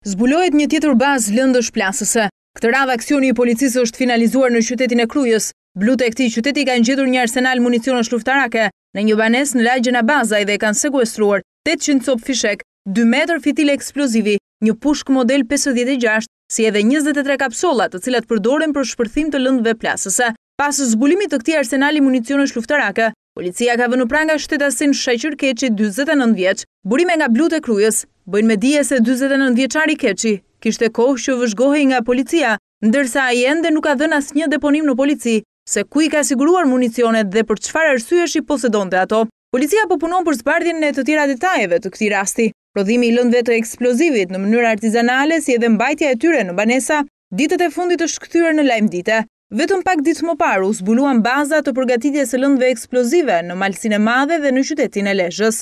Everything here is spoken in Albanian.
Zbulohet një tjetër bazë lëndësh plasëse. Këtë radhë aksioni i policisë është finalizuar në qytetin e krujës. Blute e këti qyteti kanë gjithur një arsenal municionës luftarake në një banes në lagjën a bazaj dhe kanë sekuestruar 800 copë fishek, 2 meter fitil eksplozivi, një pushk model 56, si edhe 23 kapsolat të cilat përdorin për shpërthim të lëndëve plasëse. Pasë zbulimit të këti arsenali municionës luftarake, Policia ka vënu pranga shtetasin Shqeqër Keqi 29 vjeq, burime nga blute krujës, bëjnë me dije se 29 vjeqari Keqi kishte kohë që vëzhgohej nga policia, ndërsa a jende nuk ka dhenas një deponim në polici, se ku i ka siguruar municionet dhe për qëfar arsyesh i posedon të ato. Policia po punon për zbardhjen e të tira detajeve të këti rasti. Prodhimi i lëndve të eksplozivit në mënyrë artizanale si edhe mbajtja e tyre në banesa, ditët e fundit është këtyre në lajmë dite. Vetëm pak ditë më parë u zbuluan baza të përgatitjes së lëndve eksplozive në Malsinë e madhe dhe në qytetin e leshës.